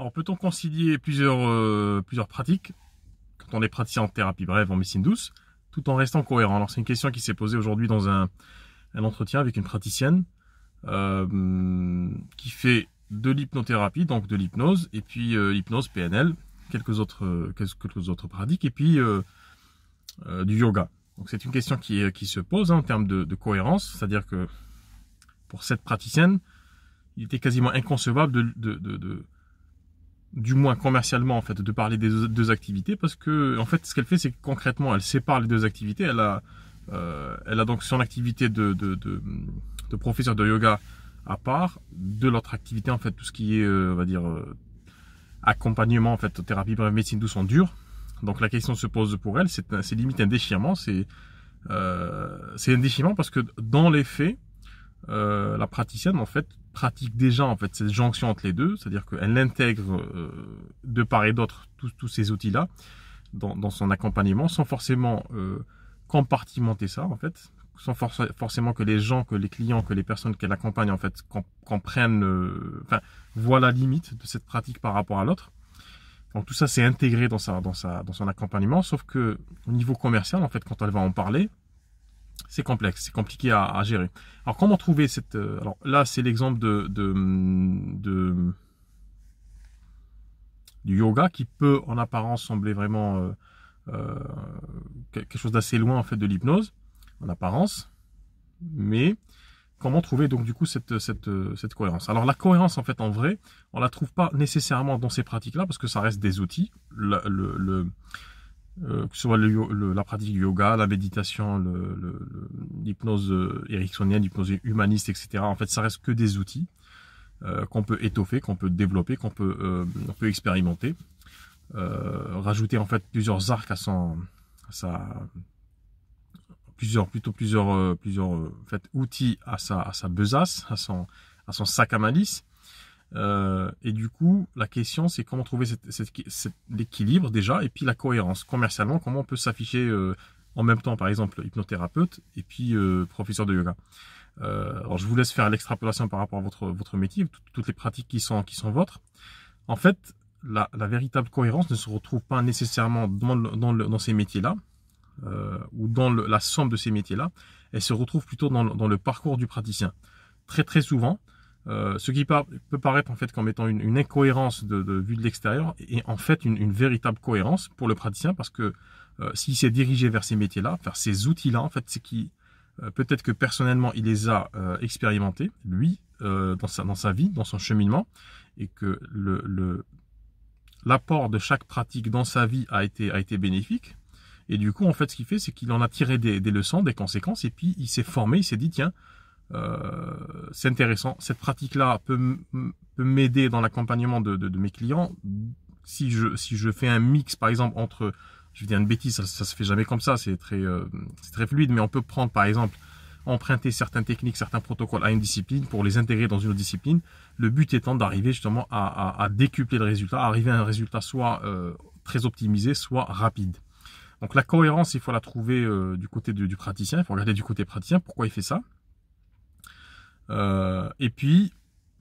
Alors peut-on concilier plusieurs, euh, plusieurs pratiques quand on est praticien en thérapie brève, en médecine douce, tout en restant cohérent Alors c'est une question qui s'est posée aujourd'hui dans un, un, entretien avec une praticienne euh, qui fait de l'hypnothérapie, donc de l'hypnose, et puis euh, l'hypnose PNL, quelques autres, quelques autres pratiques, et puis euh, euh, du yoga. Donc c'est une question qui, qui se pose hein, en termes de, cohérence, c'est-à-dire que pour cette praticienne, il était quasiment inconcevable de, de du moins commercialement en fait, de parler des deux activités parce que en fait ce qu'elle fait c'est que concrètement elle sépare les deux activités. Elle a, euh, elle a donc son activité de, professeur de yoga à part de l'autre activité en fait tout ce qui est euh, on va dire euh, accompagnement en fait thérapie brève médecine douce en dur. Donc la question se pose pour elle c'est c'est limite un déchirement c'est un déchirement parce que dans les faits la praticienne en fait pratique déjà en fait cette jonction entre les deux, c'est-à-dire qu'elle intègre euh, de part et d'autre tous ces outils-là dans, son accompagnement sans forcément euh, compartimenter ça en fait, sans forcément que les gens, que les clients, que les personnes qu'elle accompagne en fait comprennent, euh, voient la limite de cette pratique par rapport à l'autre. Donc tout ça c'est intégré dans sa, dans sa, dans son accompagnement, sauf que au niveau commercial en fait quand elle va en parler, c'est complexe, c'est compliqué à, gérer. Alors comment trouver cette... Euh, alors là, c'est l'exemple de, du yoga qui peut en apparence sembler vraiment euh, euh, quelque chose d'assez loin en fait de l'hypnose, en apparence. Mais comment trouver donc du coup cette, cohérence Alors la cohérence en fait en vrai, on la trouve pas nécessairement dans ces pratiques-là parce que ça reste des outils. le euh, que ce soit la pratique du yoga, la méditation, l'hypnose euh, ericksonienne, l'hypnose humaniste, etc. En fait, ça reste que des outils euh, qu'on peut étoffer, qu'on peut développer, qu'on peut, peut expérimenter, rajouter en fait plusieurs arcs à son, à sa, plusieurs, plutôt plusieurs, plusieurs en fait, outils à sa, à sa besace, à son, à son sac à malice euh, et du coup, la question, c'est comment trouver cette, cette, l'équilibre déjà, et puis la cohérence. Commercialement, comment on peut s'afficher euh, en même temps, par exemple, hypnothérapeute et puis euh, professeur de yoga. alors, je vous laisse faire l'extrapolation par rapport à votre, votre métier, toutes les pratiques qui sont, qui sont vôtres. En fait, la, la véritable cohérence ne se retrouve pas nécessairement dans, dans, ces métiers-là, ou dans la somme de ces métiers-là, elle se retrouve plutôt dans, dans le parcours du praticien. Très très souvent, euh, ce qui peut paraître en fait comme étant une, incohérence de, vue de l'extérieur est en fait une, véritable cohérence pour le praticien parce que euh, s'il s'est dirigé vers ces métiers-là, vers ces outils-là, en fait, c'est qui euh, peut-être que personnellement il les a expérimentés, lui, dans sa, vie, dans son cheminement, et que l'apport de chaque pratique dans sa vie a été, bénéfique. Et du coup, en fait, ce qu'il fait, c'est qu'il en a tiré des, leçons, des conséquences, et puis il s'est formé, il s'est dit, tiens, euh, c'est intéressant. Cette pratique-là peut m'aider dans l'accompagnement de, mes clients. Si je, si je fais un mix, par exemple, entre, je vais dire une bêtise, ça, se fait jamais comme ça, c'est très, euh, très fluide, mais on peut prendre, par exemple, emprunter certaines techniques, certains protocoles à une discipline pour les intégrer dans une autre discipline. Le but étant d'arriver justement à, à, décupler le résultat, arriver à un résultat soit euh, très optimisé, soit rapide. Donc la cohérence, il faut la trouver du côté du, du praticien, il faut regarder du côté praticien, pourquoi il fait ça euh, et puis,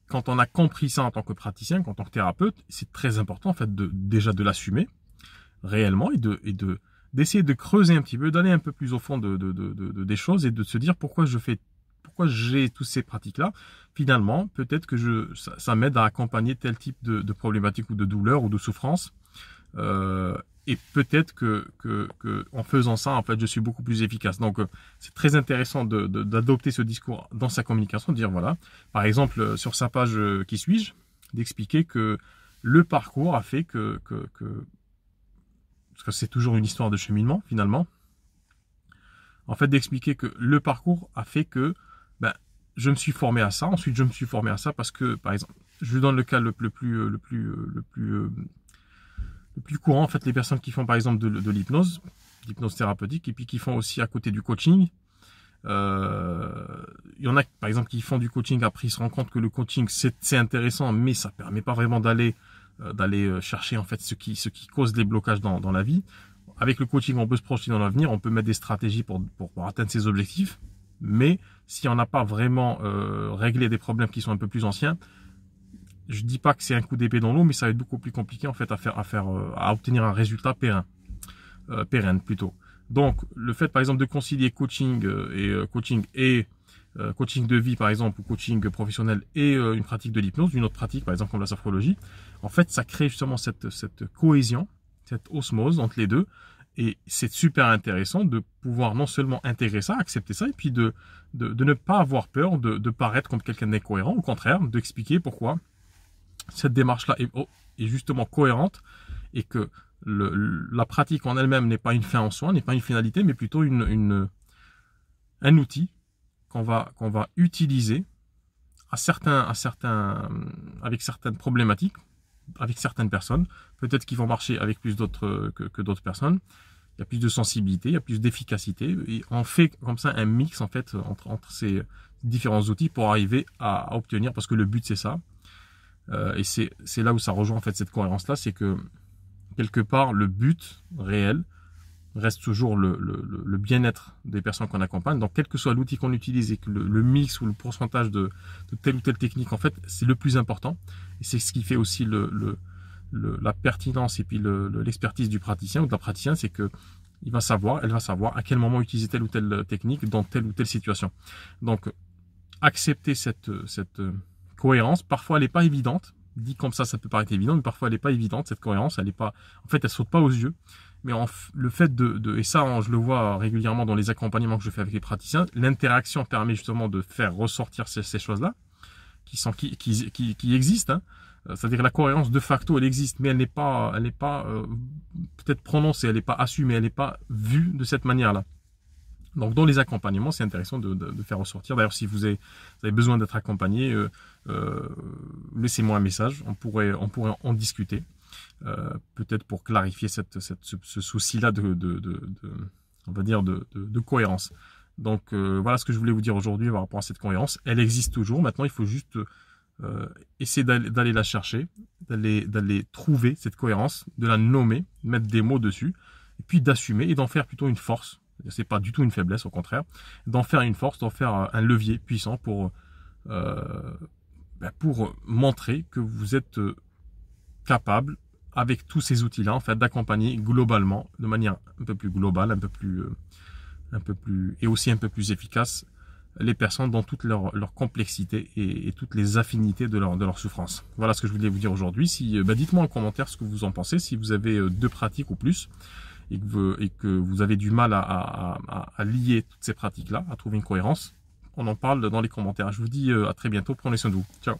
quand on a compris ça en tant que praticien, en tant que thérapeute, c'est très important en fait de déjà de l'assumer réellement et de et de d'essayer de creuser un petit peu, d'aller un peu plus au fond de, de, de, de, des choses et de se dire pourquoi je fais, pourquoi j'ai toutes ces pratiques-là. Finalement, peut-être que je, ça, ça m'aide à accompagner tel type de, problématique ou de douleur ou de souffrance. Euh, et peut-être que, en faisant ça, en fait, je suis beaucoup plus efficace. Donc, euh, c'est très intéressant d'adopter ce discours dans sa communication, de dire voilà, par exemple, euh, sur sa page euh, qui suis-je, d'expliquer que le parcours a fait que, parce que c'est toujours une histoire de cheminement finalement. En fait, d'expliquer que le parcours a fait que ben, je me suis formé à ça. Ensuite, je me suis formé à ça parce que, par exemple, je vous donne le cas le plus, le plus, le plus le plus courant, en fait, les personnes qui font par exemple de, de l'hypnose, l'hypnose thérapeutique, et puis qui font aussi à côté du coaching. Euh, il y en a par exemple qui font du coaching, après ils se rendent compte que le coaching c'est intéressant, mais ça permet pas vraiment d'aller euh, d'aller euh, chercher en fait ce qui ce qui cause des blocages dans, dans la vie. Avec le coaching, on peut se projeter dans l'avenir, on peut mettre des stratégies pour, pour, atteindre ses objectifs, mais si on n'a pas vraiment euh, réglé des problèmes qui sont un peu plus anciens, je dis pas que c'est un coup d'épée dans l'eau, mais ça va être beaucoup plus compliqué en fait à faire, à faire, euh, à obtenir un résultat pérenne, euh, pérenne plutôt. Donc, le fait par exemple de concilier coaching euh, et euh, coaching et coaching de vie par exemple ou coaching professionnel et une pratique de l'hypnose, une autre pratique par exemple comme la sophrologie, en fait, ça crée justement cette, cette cohésion, cette osmose entre les deux. Et c'est super intéressant de pouvoir non seulement intégrer ça, accepter ça, et puis de, de, ne pas avoir peur de, de paraître comme quelqu'un d'incohérent, au contraire, d'expliquer pourquoi cette démarche-là est, oh, est, justement cohérente et que le, la pratique en elle-même n'est pas une fin en soi, n'est pas une finalité, mais plutôt une, une un outil qu'on va, qu'on va utiliser à certains, à certains, avec certaines problématiques, avec certaines personnes. Peut-être qu'ils vont marcher avec plus d'autres que, que d'autres personnes. Il y a plus de sensibilité, il y a plus d'efficacité. on fait comme ça un mix en fait entre, entre ces différents outils pour arriver à obtenir, parce que le but c'est ça, euh, et c'est là où ça rejoint en fait cette cohérence-là, c'est que quelque part le but réel reste toujours le, le, le bien-être des personnes qu'on accompagne. Donc quel que soit l'outil qu'on utilise et que le, mix ou le pourcentage de, de, telle ou telle technique, en fait, c'est le plus important. Et c'est ce qui fait aussi le, la pertinence et puis l'expertise du praticien ou de la praticienne, c'est que il va savoir, elle va savoir à quel moment utiliser telle ou telle technique dans telle ou telle situation. Donc accepter cette, cette cohérence. Parfois, elle n'est pas évidente. Dit comme ça, ça peut paraître évident, mais parfois, elle n'est pas évidente, cette cohérence. Elle est pas, en fait, elle saute pas aux yeux. Mais en le fait de, de... et ça, je le vois régulièrement dans les accompagnements que je fais avec les praticiens, l'interaction permet justement de faire ressortir ces, choses-là, qui sont, qui, qui, qui, existent, hein. euh, C'est-à-dire la cohérence de facto, elle existe, mais elle n'est pas, elle n'est pas euh, peut-être prononcée, elle n'est pas assumée, elle n'est pas vue de cette manière-là. Donc dans les accompagnements, c'est intéressant de, faire ressortir. D'ailleurs, si vous avez, besoin d'être accompagné, euh, euh, laissez-moi un message, on pourrait, on pourrait en discuter. Euh, peut-être pour clarifier cette, ce, souci-là de, de, on va dire de, cohérence. Donc voilà ce que je voulais vous dire aujourd'hui par rapport à cette cohérence. Elle existe toujours, maintenant il faut juste essayer d'aller la chercher, d'aller trouver cette cohérence, de la nommer, mettre des mots dessus, et puis d'assumer et d'en faire plutôt une force c'est pas du tout une faiblesse, au contraire. D'en faire une force, d'en faire un levier puissant pour, euh, bah, pour montrer que vous êtes euh, capable, avec tous ces outils-là, en fait, d'accompagner globalement, de manière un peu plus globale, un peu plus, euh, un peu plus, et aussi un peu plus efficace, les personnes dans toute leur, leur complexité et, toutes les affinités de leur, de leur souffrance. Voilà ce que je voulais vous dire aujourd'hui. Si, bah, dites-moi en commentaire ce que vous en pensez, si vous avez deux pratiques ou plus et que vous, avez du mal à, à lier toutes ces pratiques-là, à trouver une cohérence, on en parle dans les commentaires. Je vous dis euh, à très bientôt, prenez soin de vous. Ciao